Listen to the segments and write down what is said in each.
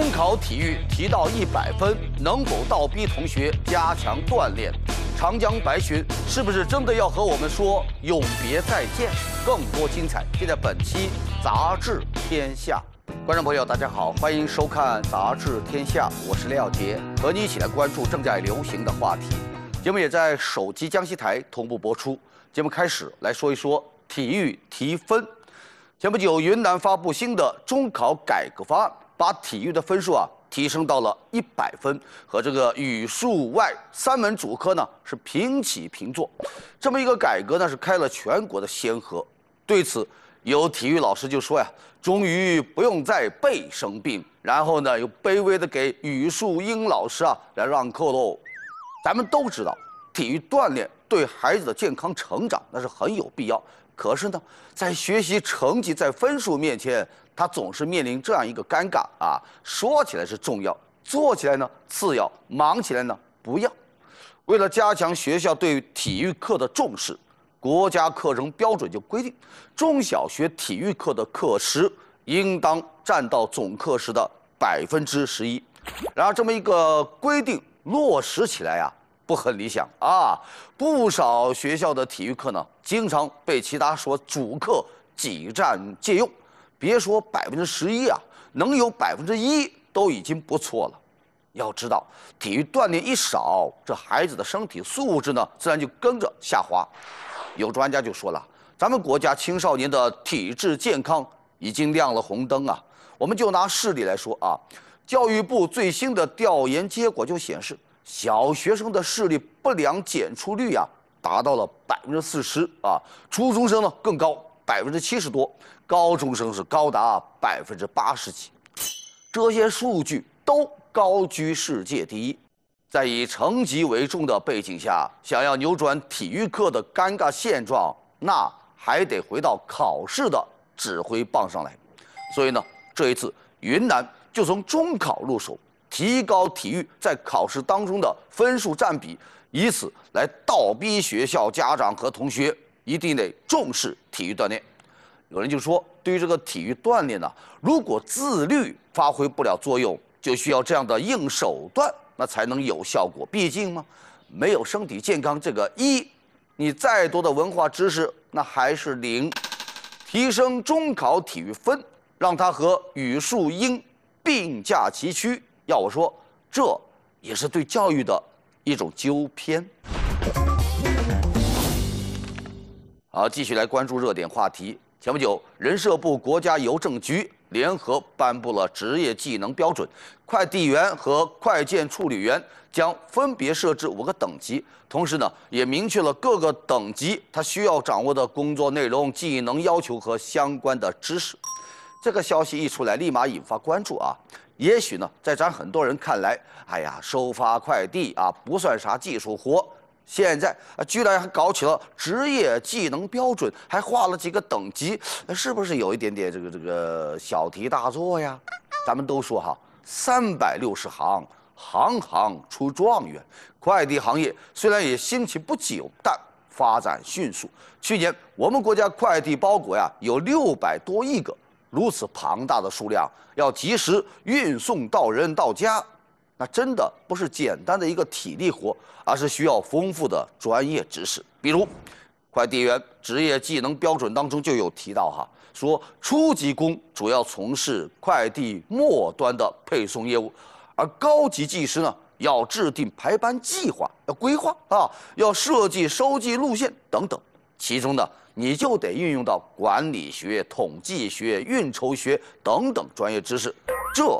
中考体育提到一百分，能否倒逼同学加强锻炼？长江白鲟是不是真的要和我们说永别再见？更多精彩，尽在本期《杂志天下》。观众朋友，大家好，欢迎收看《杂志天下》，我是廖杰，和你一起来关注正在流行的话题。节目也在手机江西台同步播出。节目开始，来说一说体育提分。前不久，云南发布新的中考改革方案。把体育的分数啊提升到了一百分，和这个语数外三门主科呢是平起平坐，这么一个改革呢是开了全国的先河。对此，有体育老师就说呀：“终于不用再被生病，然后呢又卑微的给语数英老师啊来让课喽。”咱们都知道，体育锻炼对孩子的健康成长那是很有必要。可是呢，在学习成绩在分数面前。他总是面临这样一个尴尬啊，说起来是重要，做起来呢次要，忙起来呢不要。为了加强学校对体育课的重视，国家课程标准就规定，中小学体育课的课时应当占到总课时的百分之十一。然而，这么一个规定落实起来呀，不很理想啊。不少学校的体育课呢，经常被其他所主课挤占借用。别说百分之十一啊，能有百分之一都已经不错了。要知道，体育锻炼一少，这孩子的身体素质呢，自然就跟着下滑。有专家就说了，咱们国家青少年的体质健康已经亮了红灯啊。我们就拿视力来说啊，教育部最新的调研结果就显示，小学生的视力不良检出率啊，达到了百分之四十啊，初中生呢更高。百分之七十多，高中生是高达百分之八十几，这些数据都高居世界第一。在以成绩为重的背景下，想要扭转体育课的尴尬现状，那还得回到考试的指挥棒上来。所以呢，这一次云南就从中考入手，提高体育在考试当中的分数占比，以此来倒逼学校、家长和同学。一定得重视体育锻炼。有人就说，对于这个体育锻炼呢，如果自律发挥不了作用，就需要这样的硬手段，那才能有效果。毕竟嘛，没有身体健康这个一，你再多的文化知识那还是零。提升中考体育分，让它和语数英并驾齐驱。要我说，这也是对教育的一种纠偏。好，继续来关注热点话题。前不久，人社部、国家邮政局联合颁布了职业技能标准，快递员和快件处理员将分别设置五个等级，同时呢，也明确了各个等级他需要掌握的工作内容、技能要求和相关的知识。这个消息一出来，立马引发关注啊！也许呢，在咱很多人看来，哎呀，收发快递啊，不算啥技术活。现在啊，居然还搞起了职业技能标准，还划了几个等级，是不是有一点点这个这个小题大做呀？咱们都说哈，三百六十行，行行出状元。快递行业虽然也兴起不久，但发展迅速。去年我们国家快递包裹呀有六百多亿个，如此庞大的数量，要及时运送，到人到家。那真的不是简单的一个体力活，而是需要丰富的专业知识。比如，快递员职业技能标准当中就有提到哈，说初级工主要从事快递末端的配送业务，而高级技师呢要制定排班计划，要规划啊，要设计收寄路线等等。其中呢，你就得运用到管理学、统计学、运筹学等等专业知识，这。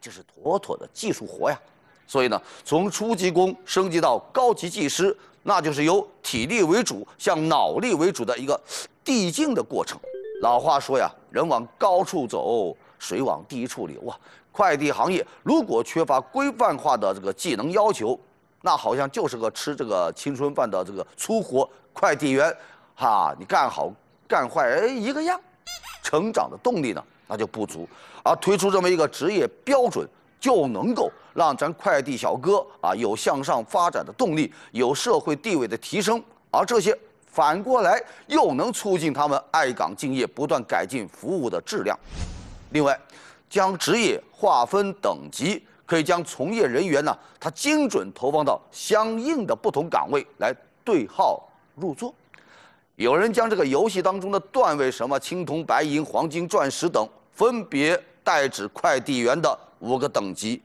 这是妥妥的技术活呀，所以呢，从初级工升级到高级技师，那就是由体力为主向脑力为主的一个递进的过程。老话说呀，“人往高处走，水往低处流”啊。快递行业如果缺乏规范化的这个技能要求，那好像就是个吃这个青春饭的这个粗活快递员，哈，你干好干坏一个样。成长的动力呢，那就不足。而推出这么一个职业标准，就能够让咱快递小哥啊有向上发展的动力，有社会地位的提升。而这些反过来又能促进他们爱岗敬业，不断改进服务的质量。另外，将职业划分等级，可以将从业人员呢，他精准投放到相应的不同岗位来对号入座。有人将这个游戏当中的段位什么青铜、白银、黄金、钻石等，分别代指快递员的五个等级。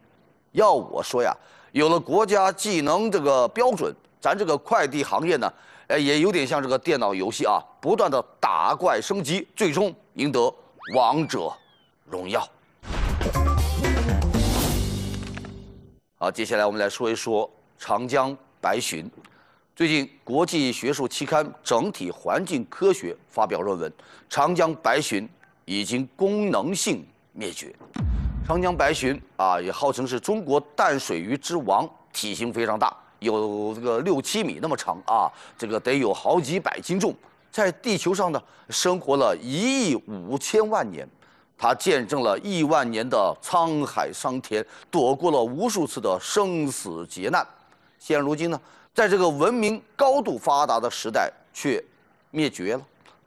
要我说呀，有了国家技能这个标准，咱这个快递行业呢，也有点像这个电脑游戏啊，不断的打怪升级，最终赢得王者荣耀。好，接下来我们来说一说长江白鲟。最近，国际学术期刊《整体环境科学》发表论文，长江白鲟已经功能性灭绝。长江白鲟啊，也号称是中国淡水鱼之王，体型非常大，有这个六七米那么长啊，这个得有好几百斤重。在地球上呢，生活了一亿五千万年，它见证了亿万年的沧海桑田，躲过了无数次的生死劫难。现如今呢？在这个文明高度发达的时代，却灭绝了，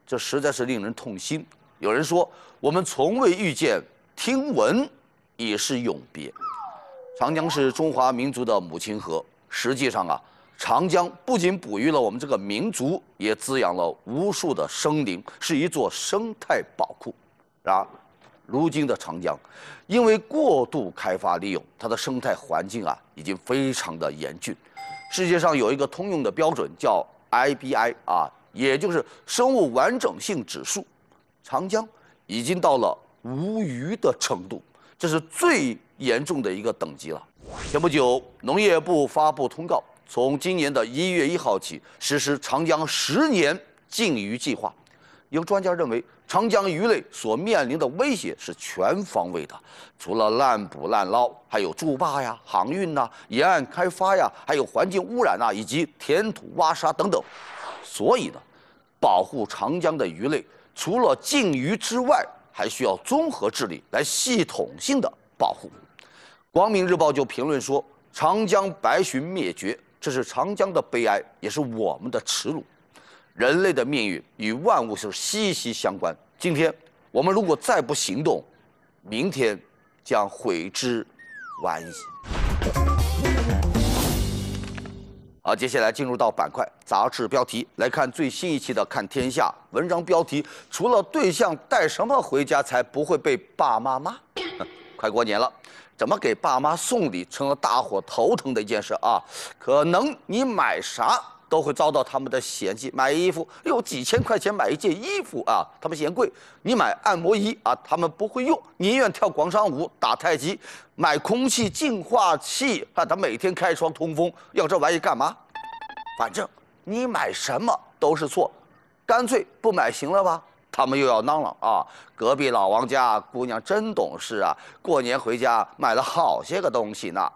这实在是令人痛心。有人说，我们从未遇见、听闻，已是永别。长江是中华民族的母亲河。实际上啊，长江不仅哺育了我们这个民族，也滋养了无数的生灵，是一座生态宝库。然而，如今的长江，因为过度开发利用，它的生态环境啊，已经非常的严峻。世界上有一个通用的标准叫 IBI 啊，也就是生物完整性指数。长江已经到了无鱼的程度，这是最严重的一个等级了。前不久，农业部发布通告，从今年的1月1号起实施长江十年禁渔计划。有专家认为，长江鱼类所面临的威胁是全方位的，除了滥捕滥捞，还有筑坝呀、航运呐、沿岸开发呀，还有环境污染呐，以及填土挖沙等等。所以呢，保护长江的鱼类，除了禁渔之外，还需要综合治理来系统性的保护。光明日报就评论说：“长江白鲟灭绝，这是长江的悲哀，也是我们的耻辱。”人类的命运与万物是息息相关。今天我们如果再不行动，明天将悔之晚矣。好，接下来进入到板块，杂志标题来看最新一期的《看天下》文章标题。除了对象带什么回家才不会被爸妈骂？快过年了，怎么给爸妈送礼成了大伙头疼的一件事啊？可能你买啥？都会遭到他们的嫌弃。买衣服有几千块钱买一件衣服啊，他们嫌贵。你买按摩仪啊，他们不会用，宁愿跳广场舞、打太极。买空气净化器，啊，他每天开窗通风，要这玩意干嘛？反正你买什么都是错，干脆不买行了吧？他们又要囔囔啊，隔壁老王家姑娘真懂事啊，过年回家买了好些个东西呢。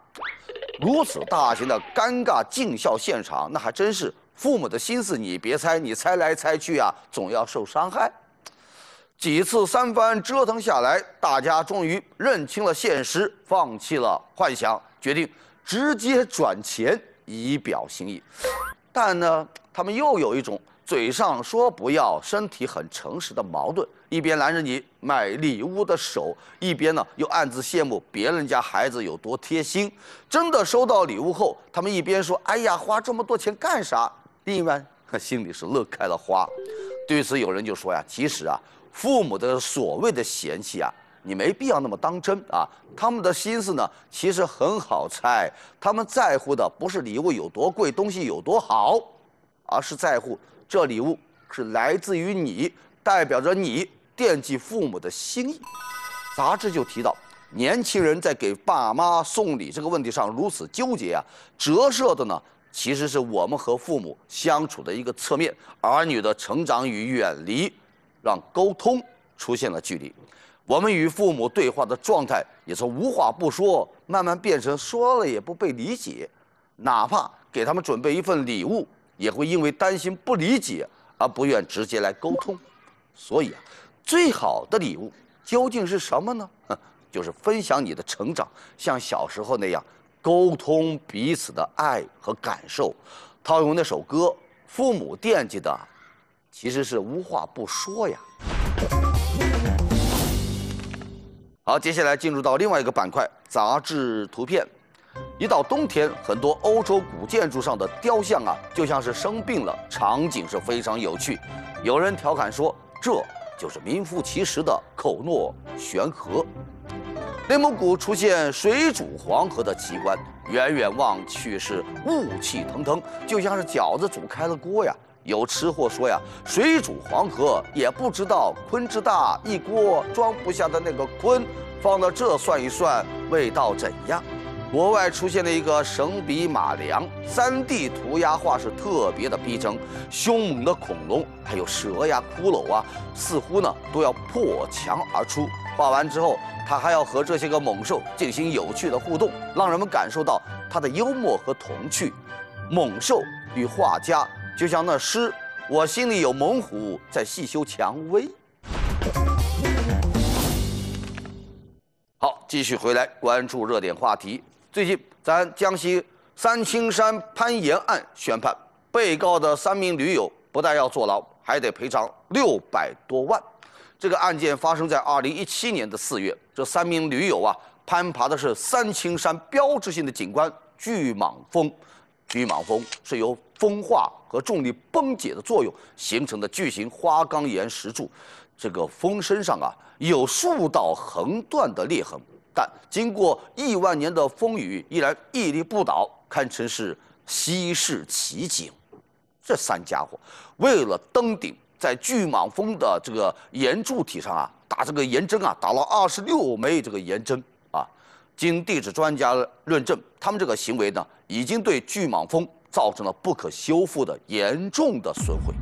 如此大型的尴尬尽孝现场，那还真是父母的心思，你别猜，你猜来猜去啊，总要受伤害。几次三番折腾下来，大家终于认清了现实，放弃了幻想，决定直接转钱以表心意。但呢，他们又有一种。嘴上说不要，身体很诚实的矛盾，一边拦着你买礼物的手，一边呢又暗自羡慕别人家孩子有多贴心。真的收到礼物后，他们一边说：“哎呀，花这么多钱干啥？”另外，心里是乐开了花。对此，有人就说呀：“其实啊，父母的所谓的嫌弃啊，你没必要那么当真啊。他们的心思呢，其实很好猜。他们在乎的不是礼物有多贵，东西有多好，而是在乎。”这礼物是来自于你，代表着你惦记父母的心意。杂志就提到，年轻人在给爸妈送礼这个问题上如此纠结啊，折射的呢，其实是我们和父母相处的一个侧面。儿女的成长与远离，让沟通出现了距离，我们与父母对话的状态也从无话不说，慢慢变成说了也不被理解，哪怕给他们准备一份礼物。也会因为担心不理解而不愿直接来沟通，所以啊，最好的礼物究竟是什么呢？就是分享你的成长，像小时候那样沟通彼此的爱和感受。套用那首歌：“父母惦记的，其实是无话不说呀。”好，接下来进入到另外一个板块——杂志图片。一到冬天，很多欧洲古建筑上的雕像啊，就像是生病了，场景是非常有趣。有人调侃说，这就是名副其实的口诺悬河。内蒙古出现水煮黄河的奇观，远远望去是雾气腾腾，就像是饺子煮开了锅呀。有吃货说呀，水煮黄河也不知道鲲之大，一锅装不下的那个鲲，放到这算一算，味道怎样？国外出现了一个神笔马良，3D 涂鸦画是特别的逼真，凶猛的恐龙，还有蛇呀、骷髅啊，似乎呢都要破墙而出。画完之后，他还要和这些个猛兽进行有趣的互动，让人们感受到他的幽默和童趣。猛兽与画家就像那诗：“我心里有猛虎在细嗅蔷薇。”好，继续回来关注热点话题。最近，咱江西三清山攀岩案宣判，被告的三名驴友不但要坐牢，还得赔偿六百多万。这个案件发生在二零一七年的四月。这三名驴友啊，攀爬的是三清山标志性的景观——巨蟒峰。巨蟒峰是由风化和重力崩解的作用形成的巨型花岗岩石柱。这个峰身上啊，有数道横断的裂痕。但经过亿万年的风雨，依然屹立不倒，堪称是稀世奇景。这三家伙为了登顶，在巨蟒峰的这个岩柱体上啊，打这个岩针啊，打了二十六枚这个岩针啊。经地质专家论证，他们这个行为呢，已经对巨蟒峰造成了不可修复的严重的损毁。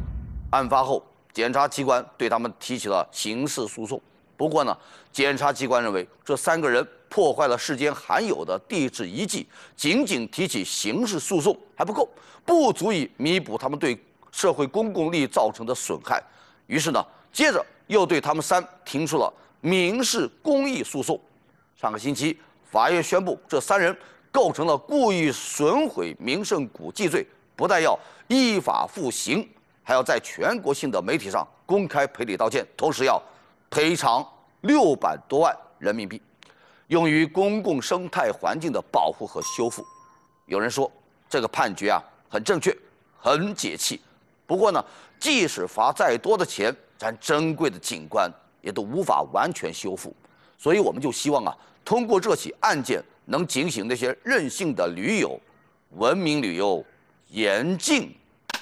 案发后，检察机关对他们提起了刑事诉讼。不过呢，检察机关认为这三个人破坏了世间罕有的地质遗迹，仅仅提起刑事诉讼还不够，不足以弥补他们对社会公共利益造成的损害。于是呢，接着又对他们三提出了民事公益诉讼。上个星期，法院宣布这三人构成了故意损毁名胜古迹罪，不但要依法服刑，还要在全国性的媒体上公开赔礼道歉，同时要。赔偿六百多万人民币，用于公共生态环境的保护和修复。有人说，这个判决啊很正确，很解气。不过呢，即使罚再多的钱，咱珍贵的景观也都无法完全修复。所以，我们就希望啊，通过这起案件，能警醒那些任性的驴友，文明旅游，严禁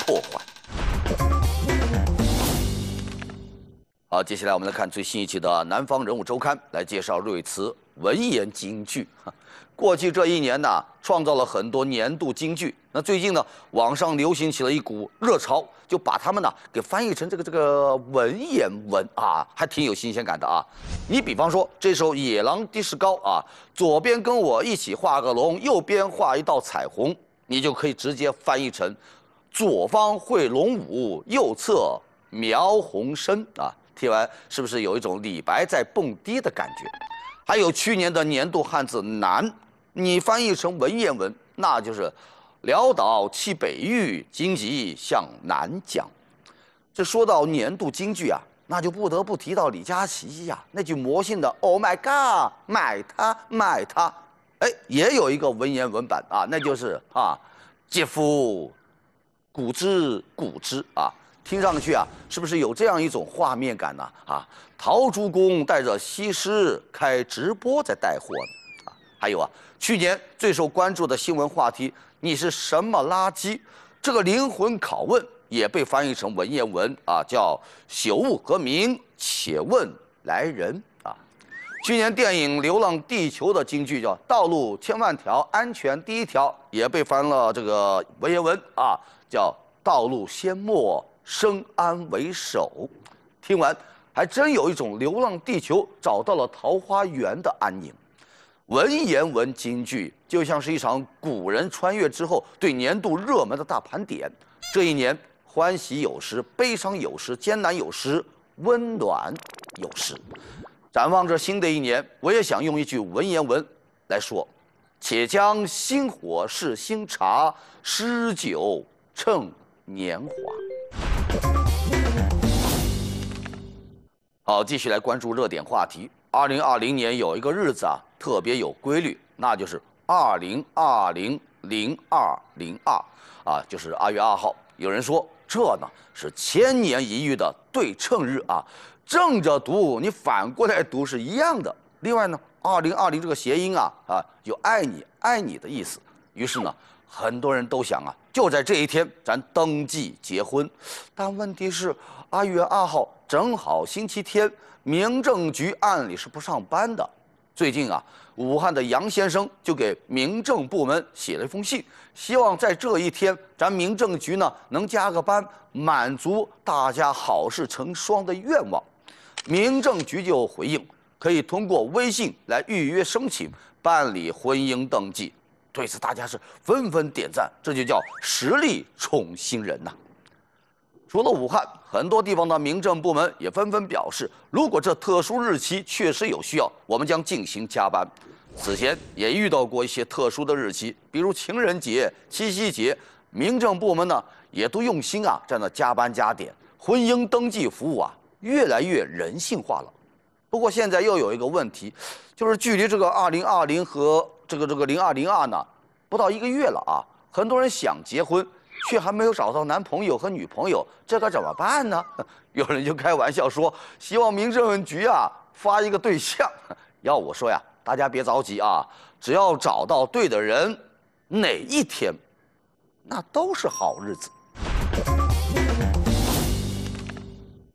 破坏。好，接下来我们来看最新一期的《南方人物周刊》，来介绍瑞慈文言京剧。过去这一年呢，创造了很多年度京剧。那最近呢，网上流行起了一股热潮，就把他们呢给翻译成这个这个文言文啊，还挺有新鲜感的啊。你比方说，这首《野狼的士高》啊，左边跟我一起画个龙，右边画一道彩虹，你就可以直接翻译成左方绘龙舞，右侧描红身啊。听完是不是有一种李白在蹦迪的感觉？还有去年的年度汉字“南”，你翻译成文言文，那就是“潦倒弃北域，荆棘向南疆”。这说到年度京剧啊，那就不得不提到李佳琦呀，那句魔性的 “Oh my God，买它买它”，哎，也有一个文言文版啊，那就是啊，“嗟夫，古之古之啊”。听上去啊，是不是有这样一种画面感呢？啊，陶朱公带着西施开直播在带货呢。啊，还有啊，去年最受关注的新闻话题“你是什么垃圾”，这个灵魂拷问也被翻译成文言文啊，叫“朽物何名，且问来人”。啊，去年电影《流浪地球》的金句叫“道路千万条，安全第一条”，也被翻了这个文言文啊，叫“道路先莫”。生安为首，听完还真有一种《流浪地球》找到了桃花源的安宁。文言文金句就像是一场古人穿越之后对年度热门的大盘点。这一年欢喜有时，悲伤有时，艰难有时，温暖有时。展望着新的一年，我也想用一句文言文来说：“且将新火试新茶，诗酒趁年华。”好，继续来关注热点话题。二零二零年有一个日子啊，特别有规律，那就是二零二零零二零二，啊，就是二月二号。有人说这呢是千年一遇的对称日啊，正着读你反过来读是一样的。另外呢，二零二零这个谐音啊，啊，有爱你爱你的意思。于是呢。很多人都想啊，就在这一天咱登记结婚，但问题是二月二号正好星期天，民政局按理是不上班的。最近啊，武汉的杨先生就给民政部门写了一封信，希望在这一天咱民政局呢能加个班，满足大家好事成双的愿望。民政局就回应，可以通过微信来预约申请办理婚姻登记。对此，大家是纷纷点赞，这就叫实力宠新人呐。除了武汉，很多地方的民政部门也纷纷表示，如果这特殊日期确实有需要，我们将进行加班。此前也遇到过一些特殊的日期，比如情人节、七夕节，民政部门呢也都用心啊，在那加班加点，婚姻登记服务啊越来越人性化了。不过现在又有一个问题，就是距离这个二零二零和。这个这个零二零二呢，不到一个月了啊，很多人想结婚，却还没有找到男朋友和女朋友，这该怎么办呢？有人就开玩笑说，希望民政局啊发一个对象。要我说呀，大家别着急啊，只要找到对的人，哪一天，那都是好日子。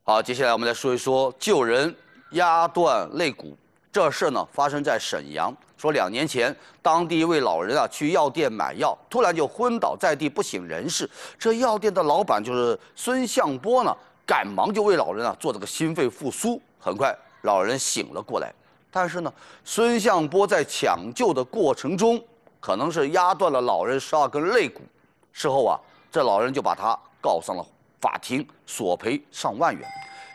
好，接下来我们来说一说救人压断肋骨这事呢，发生在沈阳。说两年前，当地一位老人啊去药店买药，突然就昏倒在地不省人事。这药店的老板就是孙向波呢，赶忙就为老人啊做这个心肺复苏，很快老人醒了过来。但是呢，孙向波在抢救的过程中，可能是压断了老人十二根肋骨。事后啊，这老人就把他告上了法庭，索赔上万元。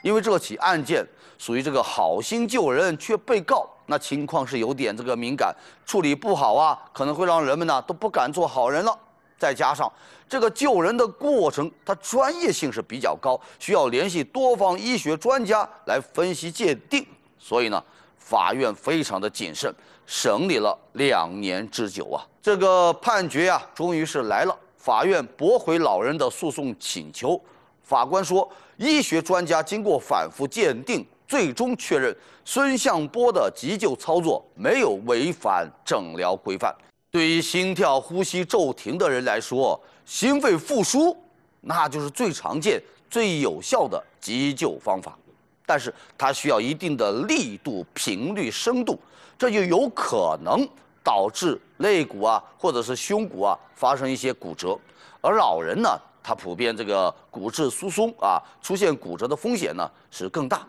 因为这起案件属于这个好心救人却被告，那情况是有点这个敏感，处理不好啊，可能会让人们呢都不敢做好人了。再加上这个救人的过程，它专业性是比较高，需要联系多方医学专家来分析鉴定，所以呢，法院非常的谨慎，审理了两年之久啊，这个判决呀，终于是来了，法院驳回老人的诉讼请求。法官说：“医学专家经过反复鉴定，最终确认孙向波的急救操作没有违反诊疗规范。对于心跳呼吸骤停的人来说，心肺复苏那就是最常见、最有效的急救方法。但是它需要一定的力度、频率、深度，这就有可能导致肋骨啊，或者是胸骨啊发生一些骨折。而老人呢？”他普遍这个骨质疏松啊，出现骨折的风险呢是更大。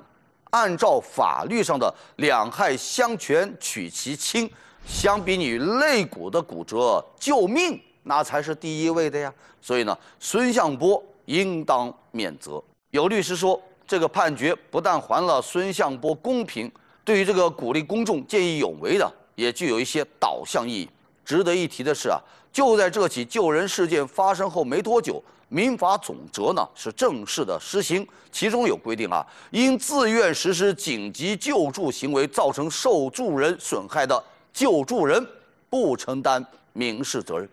按照法律上的两害相权取其轻，相比你肋骨的骨折，救命那才是第一位的呀。所以呢，孙向波应当免责。有律师说，这个判决不但还了孙向波公平，对于这个鼓励公众见义勇为的，也具有一些导向意义。值得一提的是啊，就在这起救人事件发生后没多久。民法总则呢是正式的施行，其中有规定啊，因自愿实施紧急救助行为造成受助人损害的，救助人不承担民事责任。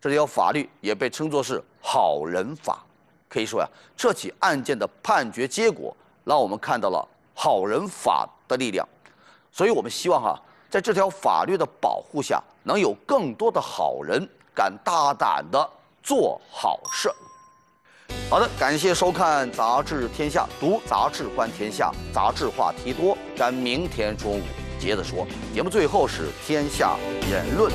这条法律也被称作是“好人法”。可以说呀，这起案件的判决结果让我们看到了“好人法”的力量。所以我们希望哈，在这条法律的保护下，能有更多的好人敢大胆的做好事。好的，感谢收看《杂志天下》，读杂志观天下，杂志话题多，咱明天中午接着说。节目最后是《天下言论》。